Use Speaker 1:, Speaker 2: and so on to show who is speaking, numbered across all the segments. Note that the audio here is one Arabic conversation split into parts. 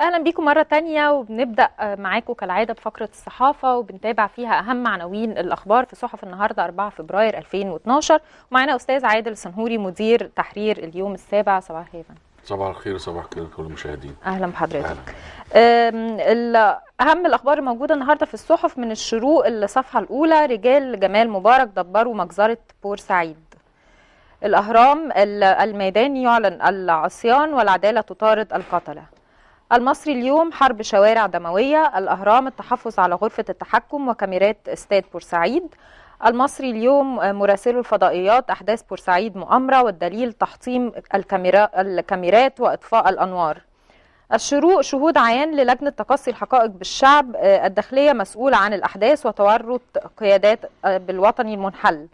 Speaker 1: اهلا بيكم مره تانية وبنبدا آه، معاكم كالعاده بفقره الصحافه وبنتابع فيها اهم عناوين الاخبار في صحف النهارده 4 فبراير 2012 ومعانا استاذ عادل سنهوري مدير تحرير اليوم السابع صباح هيفن
Speaker 2: صباح الخير صباح الخير لكل المشاهدين
Speaker 1: اهلا بحضرتك أهلا. اهم الاخبار الموجوده النهارده في الصحف من الشروق الصفحه الاولى رجال جمال مبارك دبروا مجزره بورسعيد الاهرام الميداني يعلن العصيان والعداله تطارد القتله المصري اليوم حرب شوارع دموية الأهرام التحفظ على غرفة التحكم وكاميرات استاد بورسعيد المصري اليوم مراسل الفضائيات أحداث بورسعيد مؤامرة والدليل تحطيم الكاميرا الكاميرات وإطفاء الأنوار الشروق شهود عيان للجنة تقصي الحقائق بالشعب آه، الداخلية مسؤولة عن الأحداث وتورط قيادات آه، بالوطني المنحل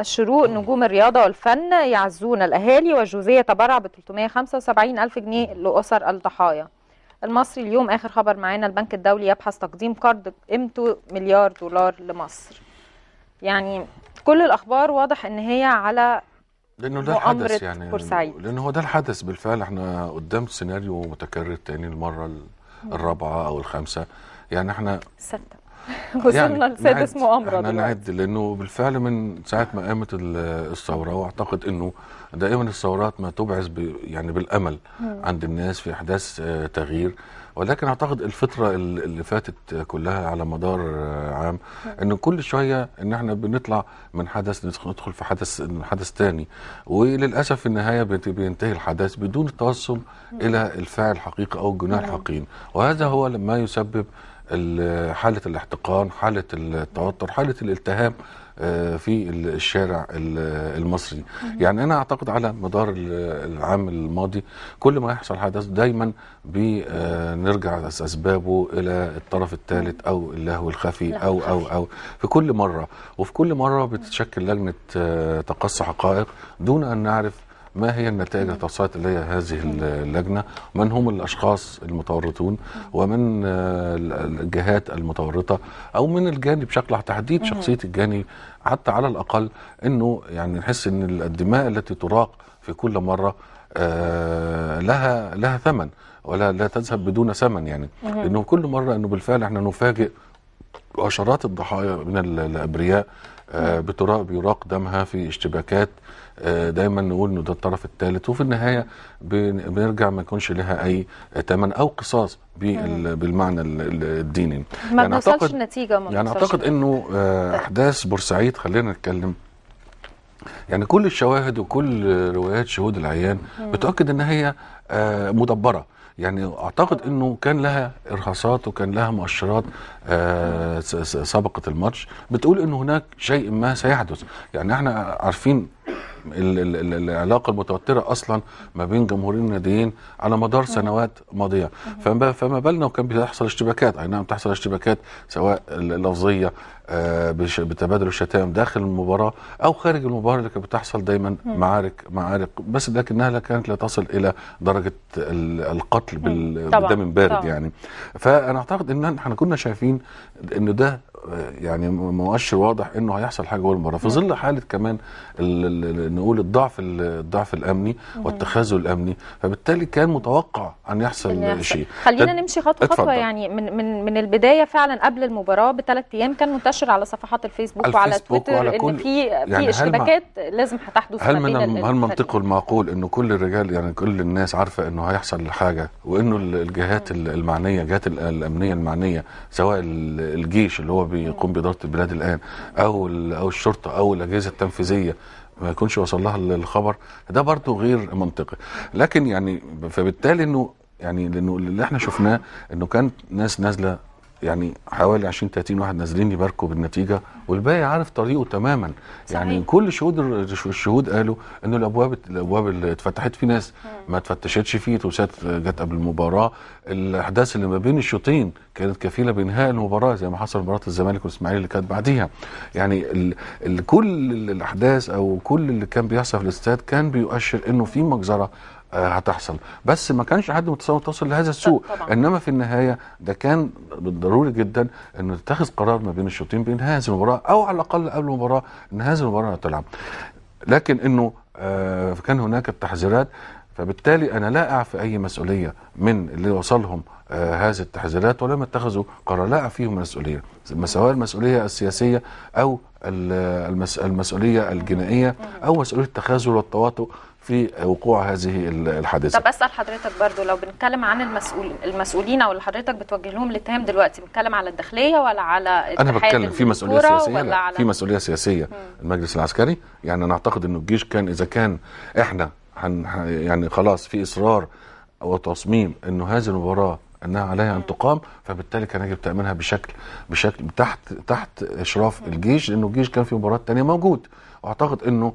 Speaker 1: الشروق نجوم الرياضة والفن يعزون الأهالي والجوزية تبرع ب 375 ألف جنيه لأسر الضحايا المصري اليوم آخر خبر معانا البنك الدولي يبحث تقديم قرض قيمته مليار دولار لمصر يعني كل الأخبار واضح إن هي على
Speaker 2: لأنه ده الحدث يعني بورسعيد. لأنه هو ده الحدث بالفعل احنا قدام سيناريو متكرر تاني المرة الرابعة أو الخامسة يعني احنا
Speaker 1: الستة وصلنا يعني لسيد اسمه نعد
Speaker 2: لانه بالفعل من ساعه ما قامت الثوره واعتقد انه دائما الثورات ما تبعث يعني بالامل مم. عند الناس في احداث آه، تغيير ولكن اعتقد الفتره اللي فاتت كلها على مدار آه، عام ان كل شويه ان احنا بنطلع من حدث ندخل في حدث حدث تاني وللاسف في النهايه بينتهي الحدث بدون التوصل الى الفاعل الحقيقي او الجناح الحقيقي وهذا هو ما يسبب حاله الاحتقان حاله التوتر حاله الالتهاب آه، في الشارع المصري يعني انا اعتقد على مدار العام الماضي كل ما يحصل حدث دايما بنرجع آه، اسبابه الى الطرف الثالث او اللهو الخفي او او او في كل مره وفي كل مره بتتشكل لجنه آه، تقصي حقائق دون ان نعرف ما هي النتائج توصلت إليها هذه اللجنة من هم الأشخاص المتورطون ومن آه، الجهات المتورطة أو من الجاني بشكل تحديد شخصية الجاني حتى على الأقل أنه يعني نحس أن الدماء التي تراق في كل مرة آه، لها لها ثمن ولا لا تذهب بدون ثمن يعني لأنه كل مرة أنه بالفعل احنا نفاجئ عشرات الضحايا من الابرياء آه، بيراق دمها في اشتباكات آه، دايما نقول انه ده الطرف الثالث وفي النهايه بنرجع ما يكونش لها اي ثمن او قصاص بالمعنى الديني ما يعني اعتقد نتيجه ما يعني اعتقد انه آه، احداث بورسعيد خلينا نتكلم يعني كل الشواهد وكل روايات شهود العيان بتؤكد ان هي آه، مدبره يعني اعتقد انه كان لها ارهاصات وكان لها مؤشرات سبقت الماتش بتقول انه هناك شيء ما سيحدث يعني احنا عارفين العلاقه المتوتره اصلا ما بين جمهورين الناديين على مدار سنوات ماضيه فما بالنا وكان بيحصل اشتباكات اي نعم تحصل اشتباكات سواء لفظيه آه، بتبادل الشتائم داخل المباراه او خارج المباراه اللي كانت بتحصل دايما معارك معارك بس لكنها كانت لا تصل الى درجه القتل بالدم بارد يعني فانا اعتقد ان احنا كنا شايفين انه ده آه، يعني مؤشر واضح انه هيحصل حاجه اول مره في ظل حاله كمان نقول الضعف الضعف الامني والتخاذل الامني فبالتالي كان متوقع ان يحصل شيء خلينا نمشي خطوه خطوه يعني
Speaker 1: من من من البدايه فعلا قبل المباراه بثلاث ايام كان منتشر منتشر على صفحات الفيسبوك, الفيسبوك وعلى تويتر وعلى كل ان في يعني في اشتباكات لازم هتحدث هل من هل منطقه
Speaker 2: المعقول انه كل الرجال يعني كل الناس عارفه انه هيحصل حاجه وانه الجهات المعنيه الجهات الامنيه المعنيه سواء الجيش اللي هو بيقوم باداره البلاد الان او او الشرطه او الاجهزه التنفيذيه ما يكونش وصل لها الخبر ده برضه غير منطقي لكن يعني فبالتالي انه يعني لانه اللي احنا شفناه انه كانت ناس نازله يعني حوالي 20 30 واحد نازلين يباركوا بالنتيجه والباقي عارف طريقه تماما يعني صحيح. يعني كل شهود الشهود قالوا ان الابواب الابواب اللي اتفتحت في ناس ما اتفتشتش في توسات جت قبل المباراه الاحداث اللي ما بين الشوطين كانت كفيله بانهاء المباراه زي ما حصل مباراه الزمالك والاسماعيلي اللي كانت بعديها يعني ال ال كل الاحداث او كل اللي كان بيحصل في الاستاد كان بيؤشر انه في مجزره آه، هتحصل بس ما كانش حد توصل لهذا السوء طبعا. انما في النهايه ده كان ضروري جدا انه تتخذ قرار ما بين الشوطين بين هذه المباراه او على الاقل قبل المباراه ان هذه المباراه هتلعب لكن انه آه كان هناك التحذيرات فبالتالي انا لا اعفي اي مسؤوليه من اللي وصلهم آه هذه التحذيرات ولم اتخذوا قرار لا اعفيهم مسؤوليه سواء المسؤوليه السياسيه او المسؤوليه الجنائيه او مسؤوليه التخاذل والتواطؤ في وقوع هذه الحادثه. طب
Speaker 1: اسال حضرتك برضو لو بنتكلم عن المسؤول المسؤولين او اللي حضرتك بتوجه لهم الاتهام دلوقتي بنتكلم على الداخليه ولا على انا بتكلم في مسؤوليه سياسيه لا. في
Speaker 2: مسؤوليه سياسيه مم. المجلس العسكري يعني انا اعتقد انه الجيش كان اذا كان احنا هن يعني خلاص في اصرار وتصميم انه هذه المباراه انها عليها ان تقام فبالتالي كان يجب تامينها بشكل بشكل تحت تحت اشراف الجيش لانه الجيش كان في مباراه ثانيه موجود اعتقد انه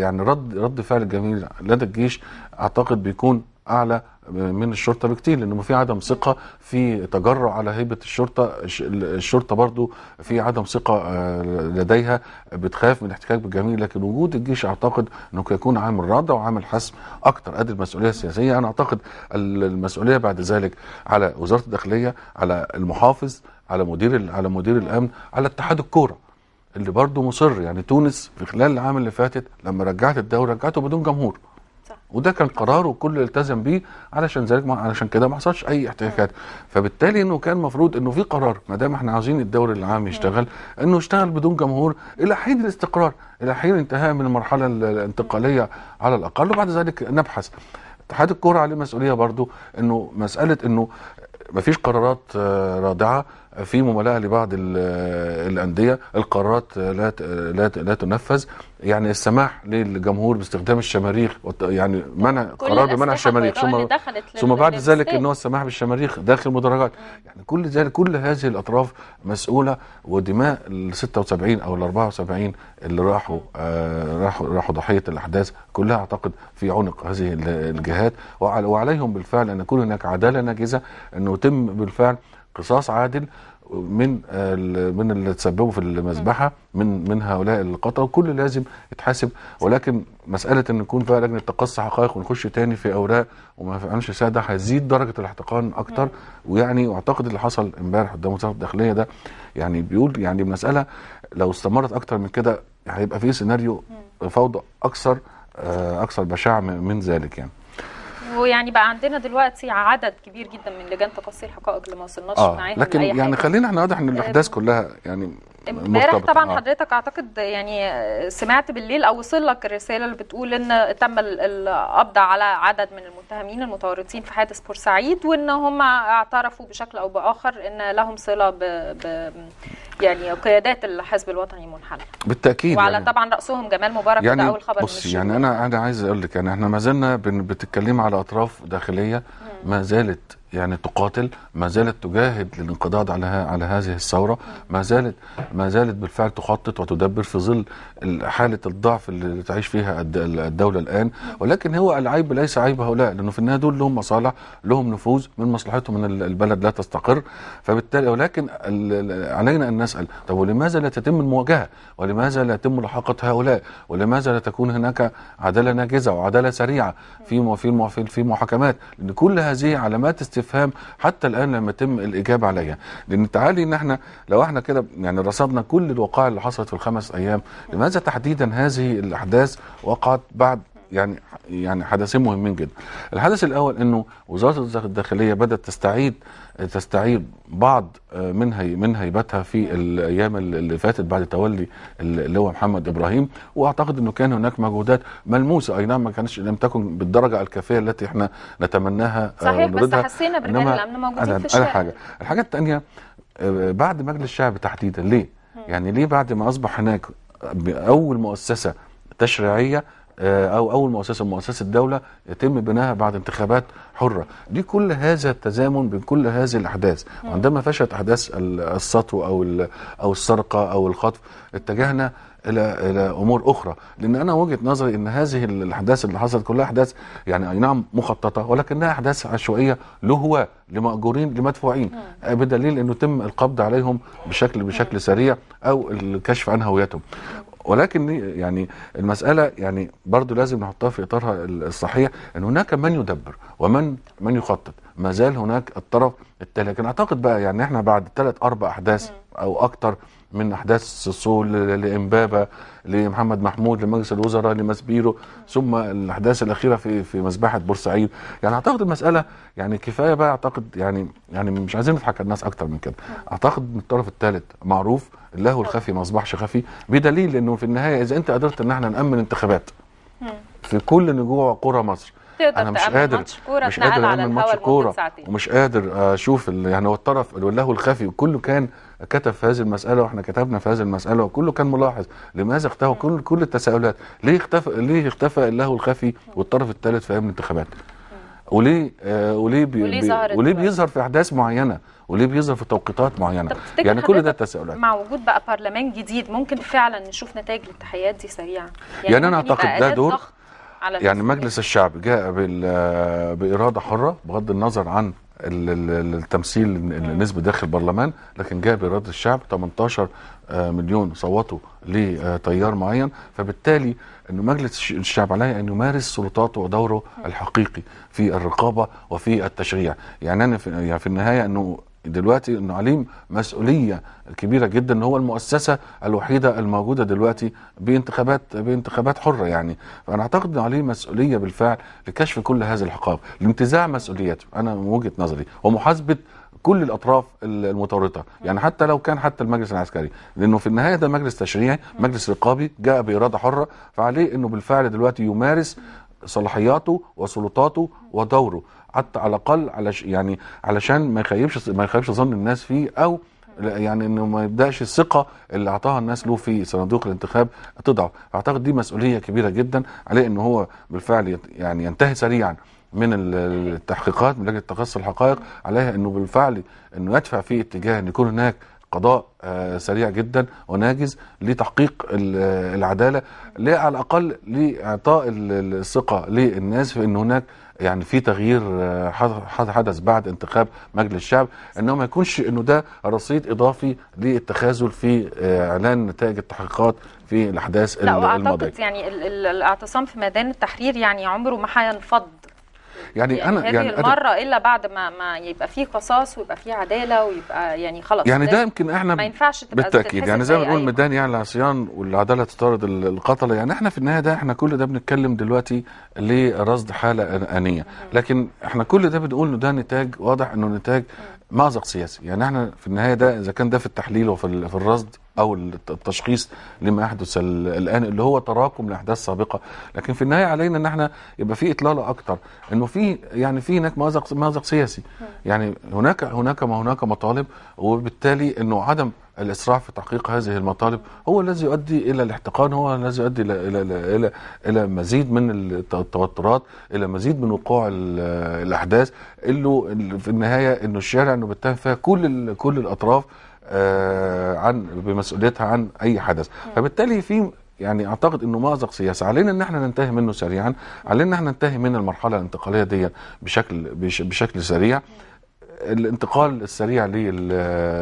Speaker 2: يعني رد رد فعل الجميل لدى الجيش اعتقد بيكون اعلى من الشرطه بكتير لانه في عدم ثقه في تجرع على هيبه الشرطه الشرطه برضو في عدم ثقه آه، لديها بتخاف من الاحتكاك بالجميع لكن وجود الجيش اعتقد انه يكون عامل رادع وعامل حسم اكتر قد المسؤوليه السياسيه انا اعتقد المسؤوليه بعد ذلك على وزاره الداخليه على المحافظ على مدير على مدير الامن على اتحاد الكوره اللي برضه مصر يعني تونس في خلال العام اللي فاتت لما رجعت الدوري رجعته بدون جمهور صح. وده كان قرار وكل التزم بيه علشان ذلك علشان كده ما حصلش اي احتكاكات فبالتالي انه كان المفروض انه في قرار ما دام احنا عايزين الدوري العام يشتغل انه يشتغل بدون جمهور الى حين الاستقرار الى حين انتهاء من المرحله الانتقاليه على الاقل وبعد ذلك نبحث اتحاد الكوره عليه مسؤوليه برضه انه مساله انه ما فيش قرارات آه، رادعه في ممالاه لبعض الانديه القرارات لا لا لا تنفذ يعني السماح للجمهور باستخدام الشماريخ يعني منع قرار بمنع الشماريخ ثم ثم بعد ذلك ان هو السماح بالشماريخ داخل المدرجات يعني كل ذلك كل هذه الاطراف مسؤوله ودماء ال 76 او ال 74 اللي راحوا آه راحوا راحوا ضحيه الاحداث كلها اعتقد في عنق هذه الجهات وعليهم بالفعل ان يكون هناك عداله ناجزه انه يتم بالفعل قصاص عادل من من اللي تسببوا في المذبحه من من هؤلاء القتله كل لازم يتحاسب ولكن مساله ان يكون فيها لجنه تقصي حقائق ونخش تاني في اوراق وما فهمش ساده هيزيد درجه الاحتقان اكتر نعم. ويعني واعتقد اللي حصل امبارح قدام وزاره الداخليه ده يعني بيقول يعني المساله لو استمرت اكتر من كده هيبقى في سيناريو نعم. فوضى اكثر آه، اكثر بشاعه من ذلك يعني
Speaker 1: ويعني بقى عندنا دلوقتي عدد كبير جدا من لجان تقصي الحقائق اللي ما وصلناش آه معاهم لكن يعني خلينا
Speaker 2: احنا واضح ان الاحداث كلها يعني امبارح طبعا آه.
Speaker 1: حضرتك اعتقد يعني سمعت بالليل او وصل لك الرساله اللي بتقول ان تم القبض على عدد من المتهمين المتورطين في حادث بورسعيد وان هم اعترفوا بشكل او باخر ان لهم صله ب, ب يعني قيادات الحزب الوطني المنحل
Speaker 2: بالتاكيد وعلى يعني
Speaker 1: طبعا راسهم جمال مبارك يعني ده اول خبر بص يعني
Speaker 2: انا انا عايز اقول لك يعني احنا ما زلنا بتتكلمي على اطراف داخليه ما زالت يعني تقاتل ما زالت تجاهد للانقضاض على على هذه الثوره ما زالت ما زالت بالفعل تخطط وتدبر في ظل حاله الضعف اللي تعيش فيها الدوله الان ولكن هو العيب ليس عيب هؤلاء لانه في النهايه دول لهم مصالح لهم نفوذ من مصلحتهم ان البلد لا تستقر فبالتالي ولكن علينا ان نسال طب ولماذا لا تتم المواجهه ولماذا لا يتم لحاقه هؤلاء ولماذا لا تكون هناك عداله ناجزه وعداله سريعه في في في المحاكمات لان كل هذه علامات استفهام استفهام حتى الان لم يتم الاجابه عليها لان تعالي ان احنا لو احنا كده يعني رصدنا كل الوقائع اللي حصلت في الخمس ايام لماذا تحديدا هذه الاحداث وقعت بعد يعني يعني حدثين مهمين جدا الحدث الاول انه وزاره الداخليه بدات تستعيد تستعيد بعض آه، من هي من هيبتها في الايام اللي فاتت بعد تولي اللواء محمد ابراهيم واعتقد انه كان هناك مجهودات ملموسه اي نعم ما كانش لم تكن بالدرجه الكافيه التي احنا نتمناها آه، صحيح بس حسينا برجال الامن موجودين في الشارع حاجه الحاجه الثانيه آه، بعد مجلس الشعب تحديدا ليه؟ يعني ليه بعد ما اصبح هناك اول مؤسسه تشريعيه آه، او اول مؤسسه من مؤسسات الدوله يتم بناها بعد انتخابات حره دي كل هذا التزامن بين كل هذه الاحداث عندما فشلت احداث السطو او او السرقه او الخطف اتجهنا الى الى امور اخرى لان انا وجهه نظري ان هذه الاحداث اللي حصلت كلها احداث يعني اي نعم مخططه ولكنها احداث عشوائيه لهواة لمأجورين لمدفوعين آه، بدليل انه تم القبض عليهم بشكل بشكل سريع او الكشف عن هويتهم ولكن يعني المساله يعني برضو لازم نحطها في اطارها الصحيح ان هناك من يدبر ومن من يخطط ما زال هناك الطرف التالي لكن اعتقد بقى يعني احنا بعد ثلاث اربع احداث او اكتر من احداث السول لامبابه لمحمد محمود لمجلس الوزراء لمسبيرو ثم الاحداث الاخيره في في مذبحه بورسعيد يعني اعتقد المساله يعني كفايه بقى اعتقد يعني يعني مش عايزين نضحك على الناس اكتر من كده اعتقد من الطرف الثالث معروف اللهو الخفي ما اصبحش خفي بدليل انه في النهايه اذا انت قدرت ان احنا نامن انتخابات في كل نجوع قرى مصر تقدر انا مش قادر مش قادر اعمل ماتش كوره ومش قادر اشوف يعني هو الطرف والله الخفي كله كان كتب في هذه المساله واحنا كتبنا في هذه المساله وكله كان ملاحظ لماذا اختفى كل كل التساؤلات ليه اختفى ليه اختفى الله الخفي والطرف الثالث في ايام الانتخابات وليه آه، وليه بي وليه, بي وليه بيظهر في احداث معينه وليه بيظهر في توقيتات معينه يعني كل ده تساؤلات مع
Speaker 1: وجود بقى برلمان جديد ممكن فعلا نشوف نتائج الاتحادات دي سريعه يعني, يعني انا اعتقد ده دور
Speaker 2: على يعني مجلس الشعب جاء باراده حره بغض النظر عن التمثيل النسبه داخل البرلمان لكن جاء باراده الشعب 18 آه، مليون صوتوا لتيار معين فبالتالي أن مجلس الشعب عليه أن يمارس سلطاته ودوره الحقيقي في الرقابة وفي التشريع يعني أنا في, يعني في النهاية أنه دلوقتي انه عليم مسؤوليه كبيره جدا ان هو المؤسسه الوحيده الموجوده دلوقتي بانتخابات بانتخابات حره يعني فانا اعتقد انه عليه مسؤوليه بالفعل لكشف كل هذا الحقاب لانتزاع مسؤولياته انا من وجهه نظري ومحاسبه كل الاطراف المتورطه يعني حتى لو كان حتى المجلس العسكري لانه في النهايه ده مجلس تشريعي مجلس رقابي جاء باراده حره فعليه انه بالفعل دلوقتي يمارس صلاحياته وسلطاته ودوره حتى على الاقل علش يعني علشان ما يخيبش ما يخيبش ظن الناس فيه او يعني انه ما يبداش الثقه اللي اعطاها الناس له في صندوق الانتخاب تضعف اعتقد دي مسؤوليه كبيره جدا عليه ان هو بالفعل يعني ينتهي سريعا من التحقيقات من لجنه تقصي الحقائق عليها انه بالفعل انه يدفع في اتجاه ان يكون هناك قضاء آه، سريع جدا وناجز لتحقيق العداله على الاقل لاعطاء الثقه للناس في ان هناك يعني في تغيير آه، حدث بعد انتخاب مجلس الشعب انه ما يكونش انه ده رصيد اضافي للتخاذل في آه، اعلان نتائج التحقيقات في الاحداث الماضيه لا واعتقد
Speaker 1: يعني الاعتصام في ميدان التحرير يعني عمره ما هينفض
Speaker 2: يعني, يعني انا هذه يعني المره أنا
Speaker 1: الا بعد ما ما يبقى في قصاص ويبقى في عداله ويبقى يعني خلاص يعني ده يمكن احنا ما ينفعش تبقى بالتاكيد يعني زي ما بنقول
Speaker 2: ميدان يعني العصيان والعداله تطارد القتله يعني احنا في النهايه ده احنا كل ده بنتكلم دلوقتي لرصد حاله انيه لكن احنا كل ده بنقول انه ده نتاج واضح انه نتاج مأزق سياسي يعني احنا في النهايه ده اذا كان ده في التحليل وفي الرصد او التشخيص لما يحدث الان اللي هو تراكم لاحداث سابقه لكن في النهايه علينا ان احنا يبقى في اطلاله اكتر انه في يعني في هناك مازق مازق سياسي يعني هناك هناك ما هناك مطالب وبالتالي انه عدم الاسراع في تحقيق هذه المطالب هو الذي يؤدي الى الاحتقان هو الذي يؤدي الى الى الى, إلى, إلى مزيد من التوترات الى مزيد من وقوع الاحداث اللي في النهايه انه الشارع انه بيتهم فيها كل كل الاطراف آه، عن بمسؤوليتها عن اي حدث فبالتالي في يعني اعتقد انه مازق سياسي علينا ان احنا ننتهي منه سريعا علينا ان احنا ننتهي من المرحله الانتقاليه دي بشكل بشكل سريع الانتقال السريع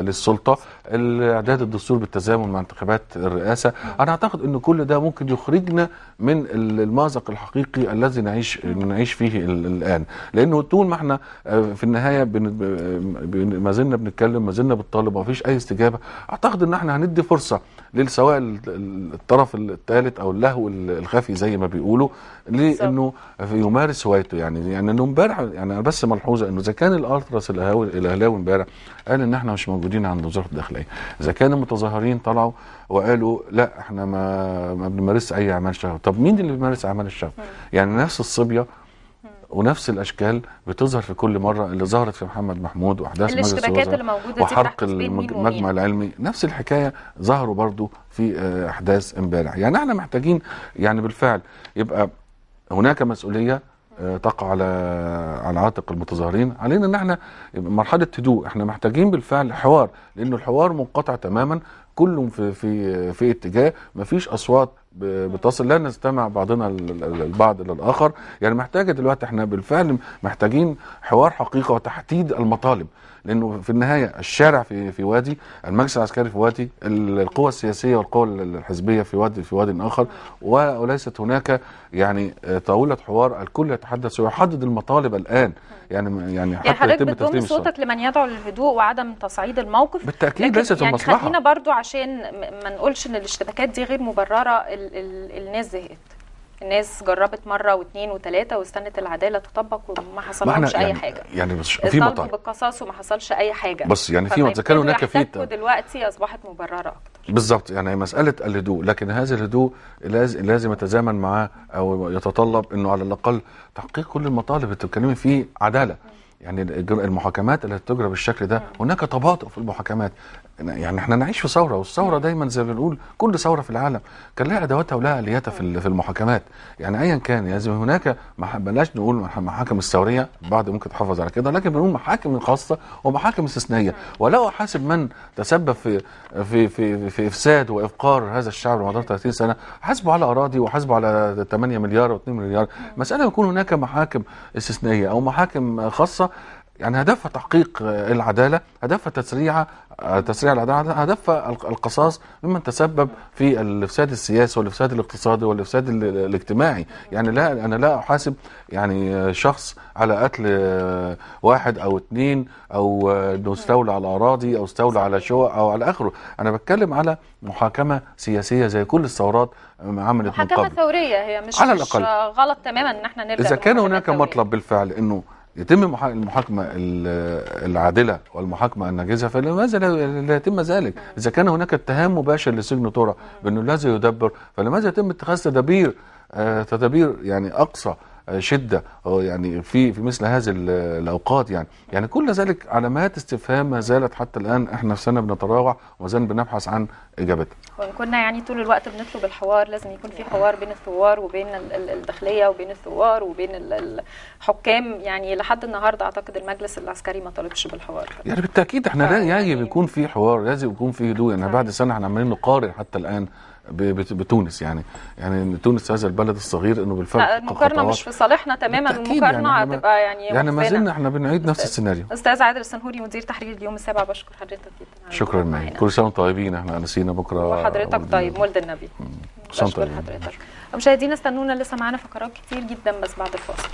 Speaker 2: للسلطه اعداد الدستور بالتزامن مع انتخابات الرئاسه انا اعتقد ان كل ده ممكن يخرجنا من المأزق الحقيقي الذي نعيش نعيش فيه الان لانه طول ما احنا آه، في النهايه ما زلنا بنتكلم ما زلنا بالطالب ما فيش اي استجابه اعتقد ان احنا هندي فرصه للسواء الطرف الثالث او اللهو الخفي زي ما بيقولوا لانه يمارس هوايته يعني يعني انه امبارح يعني بس ملحوظه انه اذا كان الالتراس الاهلاوي امبارح قال ان احنا مش موجودين عند وزاره الداخليه اذا كان المتظاهرين طلعوا وقالوا لا احنا ما ما بنمارسش اي اعمال شغب طب مين اللي بيمارس اعمال الشغب يعني نفس الصبيه ونفس الاشكال بتظهر في كل مره اللي ظهرت في محمد محمود واحداث مجلس الاشتباكات وحرق المجمع العلمي نفس الحكايه ظهروا برضو في آه، احداث امبارح يعني احنا محتاجين يعني بالفعل يبقى هناك مسؤوليه تقع على على عاتق المتظاهرين علينا ان احنا مرحله هدوء احنا محتاجين بالفعل حوار لانه الحوار منقطع تماما كلهم في في في اتجاه مفيش اصوات بتصل لا نستمع بعضنا البعض للاخر يعني محتاجه دلوقتي احنا بالفعل محتاجين حوار حقيقه وتحديد المطالب لانه في النهايه الشارع في في وادي المجلس العسكري في وادي القوى السياسيه والقوى الحزبيه في وادي في وادي اخر وليست هناك يعني طاوله حوار الكل يتحدث ويحدد المطالب الان يعني يعني, يعني حتى يعني حضرتك بتضم صوتك
Speaker 1: لمن يدعو للهدوء وعدم تصعيد الموقف بالتاكيد ليست يعني المصلحه خلينا برضو عشان ما نقولش ان الاشتباكات دي غير مبرره الناس زهقت الناس جربت مره واثنين وثلاثه واستنت العداله تطبق وما حصلهمش اي يعني حاجه يعني مش في مطالب بالقصاص وما حصلش اي حاجه بس يعني في كان هناك في دلوقتي اصبحت مبرره
Speaker 2: اكتر بالظبط يعني مساله الهدوء لكن هذا الهدوء لازم يتزامن معاه او يتطلب انه على الاقل تحقيق كل المطالب اللي بتتكلمي فيه عداله يعني المحاكمات اللي تجرى بالشكل ده هناك تباطؤ في المحاكمات يعني احنا نعيش في ثوره والثوره دايما زي ما بنقول كل ثوره في العالم كان لها ادواتها ولها الياتها في في المحاكمات يعني ايا كان يعني زلمه هناك بلاش نقول محاكم الثوريه بعض ممكن تحافظ على كده لكن بنقول محاكم خاصه ومحاكم استثنائيه ولو حاسب من تسبب في في في في افساد وافقار هذا الشعب لمدار 30 سنه حاسبه على اراضي وحاسبه على 8 مليار و2 مليار مساله يكون هناك محاكم استثنائيه او محاكم خاصه يعني هدفها تحقيق العداله هدفها تسريع تسريع العداله هدفها القصاص ممن تسبب في الافساد السياسي والافساد الاقتصادي والافساد الاجتماعي يعني لا انا لا احاسب يعني شخص على قتل واحد او اثنين او انه استولى على اراضي او استولى على شقق او على اخره انا بتكلم على محاكمه سياسيه زي كل الثورات عملت محاكمه من قبل.
Speaker 1: ثوريه هي مش على الأقل. مش غلط تماما ان احنا نرجع اذا كان
Speaker 2: هناك ثورية. مطلب بالفعل انه يتم المحاكمة العادلة والمحاكمة الناجزة فلماذا لا يتم ذلك إذا كان هناك اتهام مباشر لسجن تورا بأنه الذي يدبر فلماذا يتم اتخاذ تدابير آه، تدابير يعني أقصى آه، شده آه، يعني في في مثل هذه الاوقات يعني يعني كل ذلك علامات استفهام ما زالت حتى الان احنا في سنه بنتراوع زال بنبحث عن اجابتها
Speaker 1: كنا يعني طول الوقت بنطلب الحوار لازم يكون في حوار بين الثوار وبين الداخليه وبين الثوار وبين الحكام يعني لحد النهارده اعتقد المجلس العسكري ما طالبش بالحوار
Speaker 2: يعني بالتاكيد احنا لا يعني يكون في حوار لازم يكون في هدوء يعني بعد سنه احنا عمالين نقارن حتى الان بتونس يعني يعني تونس هذا البلد الصغير انه بالفعل المقارنه مش في
Speaker 1: صالحنا تماما يعني المقارنه هتبقى يعني يعني, ما زلنا احنا
Speaker 2: بنعيد نفس السيناريو
Speaker 1: استاذ عادل السنهوري مدير تحرير اليوم السابع بشكر حضرتك جدا
Speaker 2: شكرا معي كل سنه وانتم طيبين احنا نسينا بكره وحضرتك طيب مولد النبي بشكر حضرتك
Speaker 1: مشاهدينا استنونا لسه معانا فقرات كتير جدا بس بعد الفاصل